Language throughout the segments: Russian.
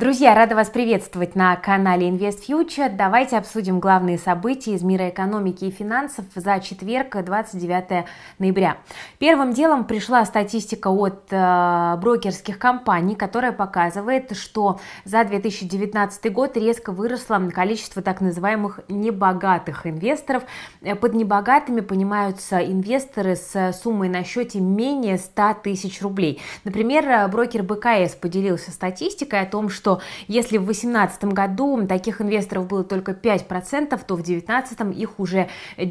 Друзья, рада вас приветствовать на канале Invest Future. Давайте обсудим главные события из мира экономики и финансов за четверг, 29 ноября. Первым делом пришла статистика от э, брокерских компаний, которая показывает, что за 2019 год резко выросло количество так называемых небогатых инвесторов. Э, под небогатыми понимаются инвесторы с суммой на счете менее 100 тысяч рублей. Например, э, брокер БКС поделился статистикой о том, что что если в 2018 году таких инвесторов было только 5%, то в 2019 их уже 10%,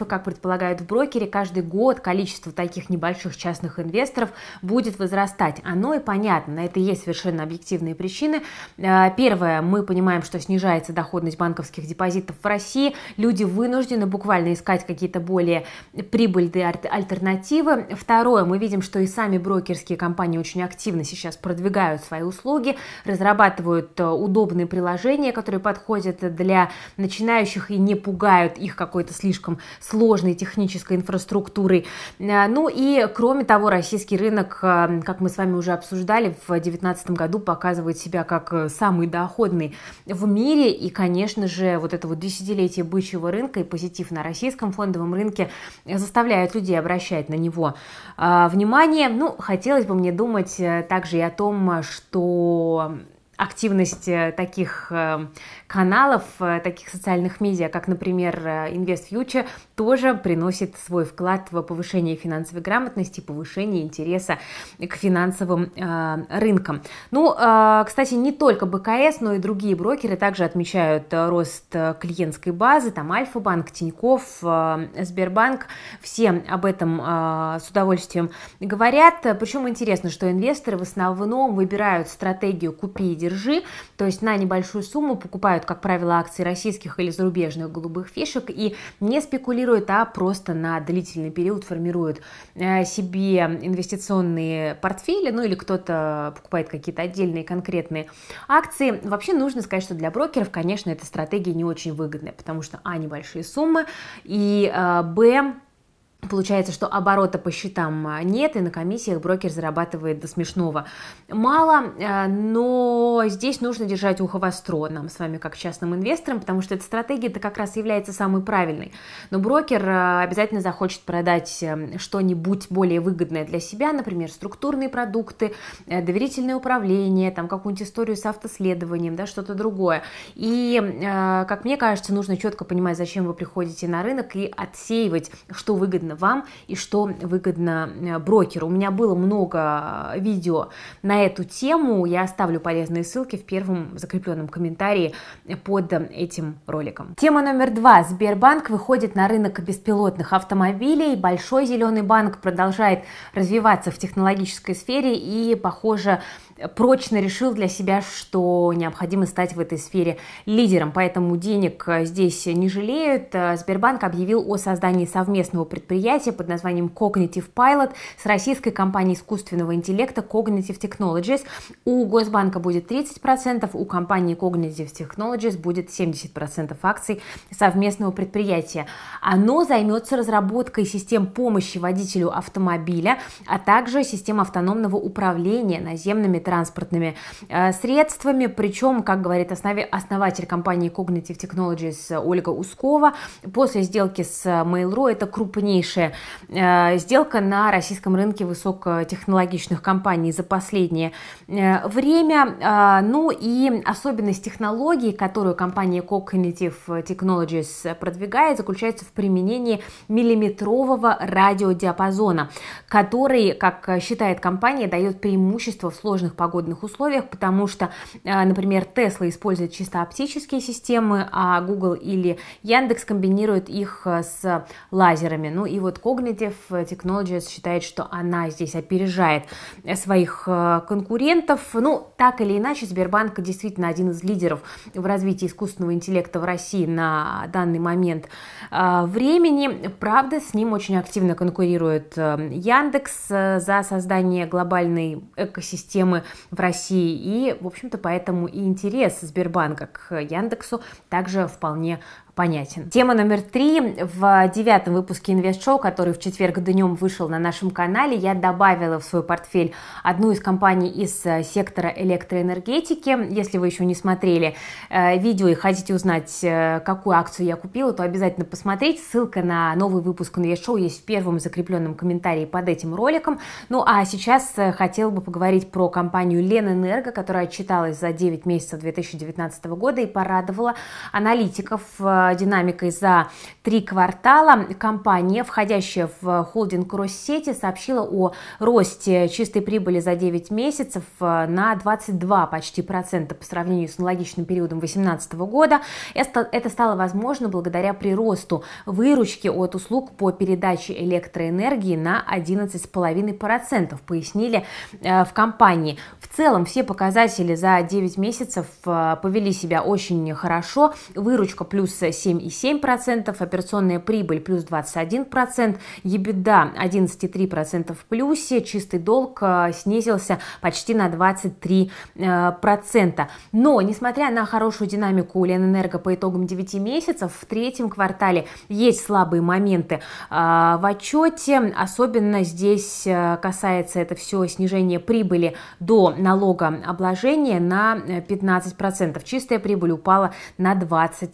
и, как предполагают в брокере, каждый год количество таких небольших частных инвесторов будет возрастать. Оно и понятно, на это есть совершенно объективные причины. Э, первое, мы понимаем, что снижается доходность банковских депозитов в России, люди вынуждены буквально искать какие-то более прибыльные альтернативы. Второе, мы видим, что и сами брокерские компании очень активно сейчас продвигают свои услуги, разрабатывают э, удобные приложения, которые подходят для начинающих и не пугают их какой-то слишком сложной технической инфраструктурой. Э, ну и кроме того, российский рынок, э, как мы с вами уже обсуждали, в 2019 году показывает себя как самый доходный в мире. И, конечно же, вот это вот десятилетие бычьего рынка и позитив на российском фондовом рынке заставляет людей обращать на него внимание. Ну, хотелось бы мне думать также и о том, что активность э, таких э, каналов, э, таких социальных медиа, как, например, InvestFuture, тоже приносит свой вклад в повышение финансовой грамотности, повышение интереса к финансовым рынкам. Ну, кстати, не только БКС, но и другие брокеры также отмечают рост клиентской базы, там Альфа-банк, Тиньков, Сбербанк, все об этом с удовольствием говорят. Причем интересно, что инвесторы в основном выбирают стратегию купить держи. То есть на небольшую сумму покупают, как правило, акции российских или зарубежных голубых фишек и не спекулируют, а просто на длительный период формируют э, себе инвестиционные портфели, ну или кто-то покупает какие-то отдельные конкретные акции. Вообще нужно сказать, что для брокеров, конечно, эта стратегия не очень выгодная, потому что, а, небольшие суммы, и, э, б, Получается, что оборота по счетам а, нет, и на комиссиях брокер зарабатывает до смешного мало, э, но здесь нужно держать ухо востро нам с вами как частным инвесторам, потому что эта стратегия-то как раз является самой правильной. Но брокер э, обязательно захочет продать э, что-нибудь более выгодное для себя, например, структурные продукты, доверительное управление, там какую-нибудь историю с автоследованием, да, что-то другое. И, как мне кажется, нужно четко понимать, зачем вы приходите на рынок и отсеивать, что выгодно выгодно вам и что выгодно э, брокеру. У меня было много э, видео на эту тему, я оставлю полезные ссылки в первом закрепленном комментарии э, под этим роликом. Тема номер два. Сбербанк выходит на рынок беспилотных автомобилей. Большой зеленый банк продолжает развиваться в технологической сфере и, похоже, прочно решил для себя, что необходимо стать в этой сфере лидером, поэтому денег э, здесь не жалеют. Э, Сбербанк объявил о создании совместного предприятия под названием Cognitive Pilot с российской компанией искусственного интеллекта Cognitive Technologies. У Госбанка будет 30%, у компании Cognitive Technologies будет 70% акций совместного предприятия. Оно займется разработкой систем помощи водителю автомобиля, а также систем автономного управления наземными транспортными э, средствами, причем, как говорит основатель компании Cognitive Technologies Ольга Ускова, после сделки с Mail.ru это крупнейшая э, сделка на российском рынке высокотехнологичных компаний за последнее э, время. Ну и особенность технологии, которую компания Cognitive Technologies продвигает, заключается в применении миллиметрового радиодиапазона, который, как считает компания, дает преимущество в сложных сложных погодных условиях, потому что, э, например, Tesla использует чисто оптические системы, а Google или Яндекс комбинируют их э, с лазерами. Ну и вот Cognitive Technologies считает, что она здесь опережает э, своих конкурентов. Ну, так или иначе, Сбербанк действительно один из лидеров в развитии искусственного интеллекта в России на данный момент времени. Правда, с ним очень активно конкурирует Яндекс за создание глобальной экосистемы в России. И, в общем-то, поэтому и интерес Сбербанка к Яндексу также вполне понятен. Тема номер три. В девятом выпуске Инвест-шоу, который в четверг днем вышел на нашем канале, я добавила в свой портфель одну из компаний из э, сектора электроэнергетики. Если вы еще не смотрели э, видео и хотите узнать, э, какую акцию я купила, то обязательно посмотрите. Ссылка на новый выпуск Инвест-шоу есть в первом закрепленном комментарии под этим роликом. Ну а сейчас хотела бы поговорить про компанию Ленэнерго, которая отчиталась за 9 месяцев 2019 года и порадовала аналитиков Э, динамикой за три квартала. Компания, входящая в холдинг Россети, сообщила о росте чистой прибыли за 9 месяцев э, на 22 почти процента по сравнению с аналогичным периодом 2018 года. Это стало возможно благодаря приросту выручки от услуг по передаче электроэнергии на 11,5%, пояснили э, в компании. В целом все показатели за 9 месяцев повели себя очень хорошо. Выручка плюс 7,7%, операционная прибыль плюс 21%, EBITDA 11,3% в плюсе, чистый долг э, снизился почти на 23%. Но, несмотря на хорошую динамику Ленэнерго по итогам 9 месяцев, в третьем квартале есть слабые моменты э, в отчете, особенно здесь э, касается это все снижение прибыли до налогообложения на 15%. Чистая прибыль упала на 20%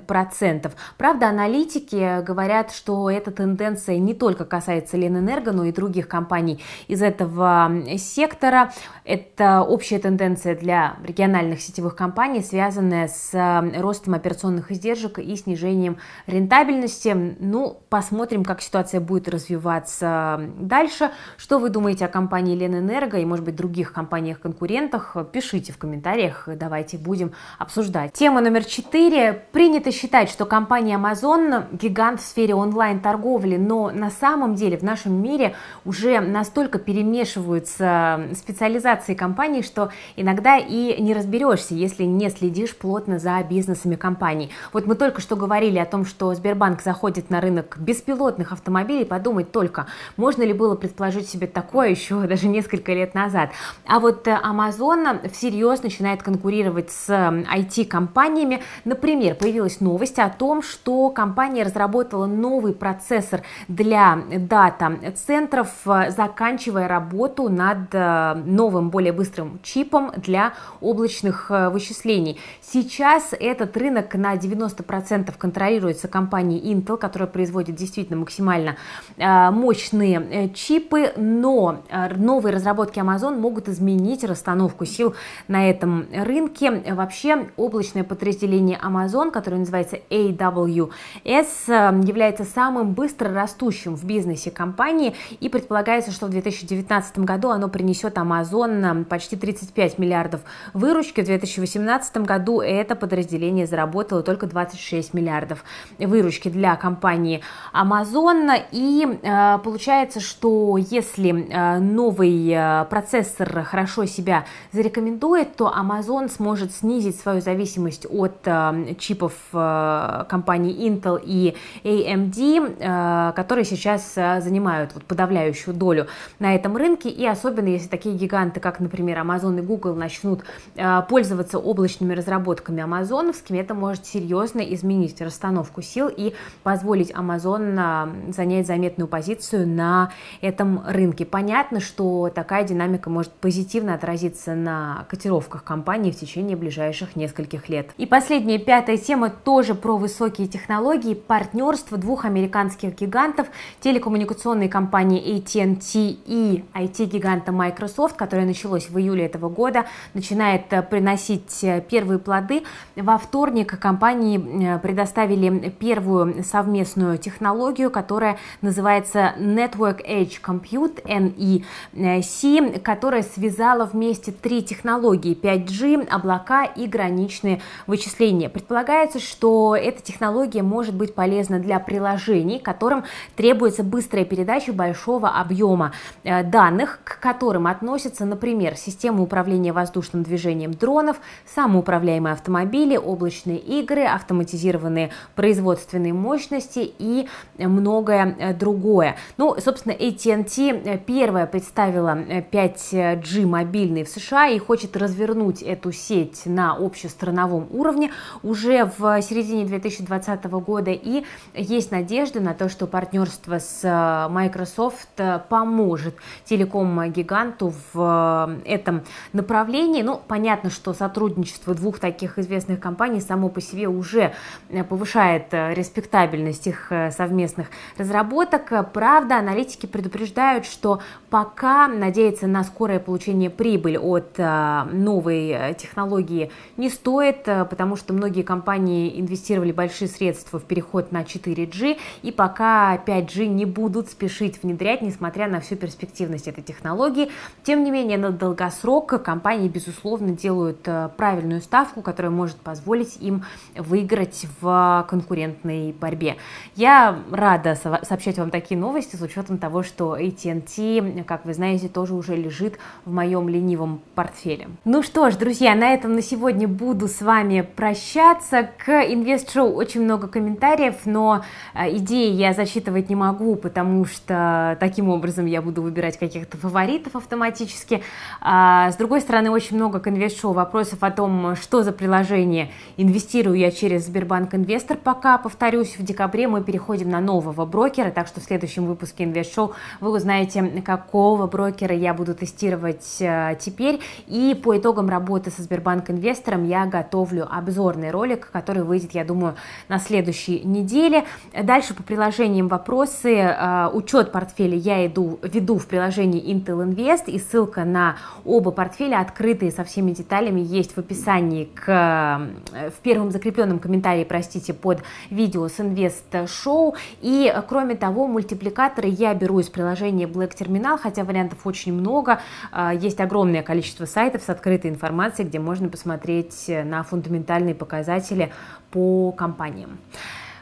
процентов. Правда, аналитики говорят, что эта тенденция не только касается Ленэнерго, но и других компаний из этого сектора. Это общая тенденция для региональных сетевых компаний, связанная с ростом операционных издержек и снижением рентабельности. Ну, посмотрим, как ситуация будет развиваться дальше. Что вы думаете о компании Ленэнерго и, может быть, других компаниях-конкурентах? Пишите в комментариях, давайте будем обсуждать. Тема номер четыре Принято принято считать, что компания Amazon гигант в сфере онлайн-торговли, но на самом деле в нашем мире уже настолько перемешиваются специализации компаний, что иногда и не разберешься, если не следишь плотно за бизнесами компаний. Вот мы только что говорили о том, что Сбербанк заходит на рынок беспилотных автомобилей, подумать только, можно ли было предположить себе такое еще даже несколько лет назад. А вот э, Amazon всерьез начинает конкурировать с IT-компаниями. Например, появилась появилась новость о том, что компания разработала новый процессор для дата-центров, э, заканчивая работу над э, новым, более быстрым чипом для облачных э, вычислений. Сейчас этот рынок на 90% контролируется компанией Intel, которая производит действительно максимально мощные чипы, но новые разработки Amazon могут изменить расстановку сил на этом рынке. Вообще облачное подразделение Amazon, которое называется AWS, эм, является самым быстро растущим в бизнесе компании и предполагается, что в 2019 году оно принесет Amazon эм, почти 35 миллиардов выручки. В 2018 году это подразделение заработало только 26 миллиардов выручки для компании Amazon. И э, получается, что если э, новый э, процессор хорошо себя зарекомендует, то Amazon сможет снизить свою зависимость от эм, чипов Э, компаний Intel и AMD, э, которые сейчас э, занимают вот подавляющую долю на этом рынке. И особенно если такие гиганты, как, например, Amazon и Google, начнут пользоваться облачными разработками амазоновскими, это может серьезно изменить расстановку сил и позволить Amazon занять заметную позицию на этом рынке. Понятно, что такая динамика может позитивно отразиться на котировках компании в течение ближайших нескольких лет. И последняя пятая тема тоже про высокие технологии, партнерство двух американских гигантов, телекоммуникационной компании AT&T и IT-гиганта Microsoft, которое началось в июле этого года, начинает э, приносить э, первые плоды. Во вторник компании э, предоставили первую совместную технологию, которая называется Network Edge Compute, NEC, которая связала вместе три технологии 5G, облака и граничные вычисления. Предполагается, что эта технология может быть полезна для приложений, которым требуется быстрая передача большого объема э, данных, к которым относятся, например, системы управления воздушным движением дронов, самоуправляемые автомобили, облачные игры, автоматизированные производственные мощности и многое э, другое. Ну, собственно, AT&T э, первая представила 5G мобильный в США и хочет развернуть эту сеть на общестрановом уровне. Уже в середине 2020 года, и есть надежда на то, что партнерство с э, Microsoft э, поможет телеком-гиганту э, в этом направлении. Ну, понятно, что сотрудничество двух таких известных компаний само по себе уже повышает респектабельность их совместных разработок. Правда, аналитики предупреждают, что пока надеяться на скорое получение прибыли от новой технологии не стоит, потому что многие компании инвестировали большие средства в переход на 4G, и пока 5G не будут спешить внедрять, несмотря на всю перспективность этой технологии. Тем не менее, на долгосрок компании, безусловно, делают э, правильную ставку, которая может позволить им выиграть в конкурентной борьбе. Я рада сообщать вам такие новости с учетом того, что AT&T, как вы знаете, тоже уже лежит в моем ленивом портфеле. Ну что ж, друзья, на этом на сегодня буду с вами прощаться. К про инвест-шоу очень много комментариев, но э, идеи я засчитывать не могу, потому что таким образом я буду выбирать каких-то фаворитов автоматически. А, с другой стороны, очень много к инвест-шоу вопросов о том, что за приложение инвестирую я через Сбербанк Инвестор. Пока, повторюсь, в декабре мы переходим на нового брокера, так что в следующем выпуске инвест-шоу вы узнаете, какого брокера я буду тестировать э, теперь. И по итогам работы со Сбербанк Инвестором я готовлю обзорный ролик, который выйдет, я думаю, на следующей неделе. Дальше по приложениям вопросы. А, учет портфеля я иду, веду в приложении Intel Invest, и ссылка на оба портфеля, открытые со всеми деталями, есть в описании к, э, в первом закрепленном комментарии, простите, под видео с Invest Show. И, кроме того, мультипликаторы я беру из приложения Black Terminal, хотя вариантов очень много. А, есть огромное количество сайтов с открытой информацией, где можно посмотреть э, на фундаментальные показатели по компаниям.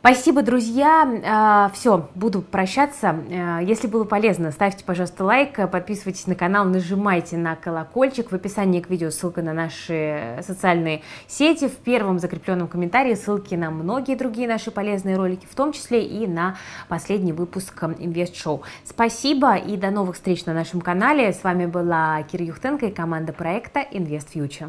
Спасибо, друзья. А, Все, буду прощаться. А, если было полезно, ставьте, пожалуйста, лайк, а, подписывайтесь на канал, нажимайте на колокольчик. В описании к видео ссылка на наши социальные сети. В первом закрепленном комментарии ссылки на многие другие наши полезные ролики, в том числе и на последний выпуск Invest Show. Спасибо и до новых встреч на нашем канале. С вами была Кира Юхтенко и команда проекта Invest Future.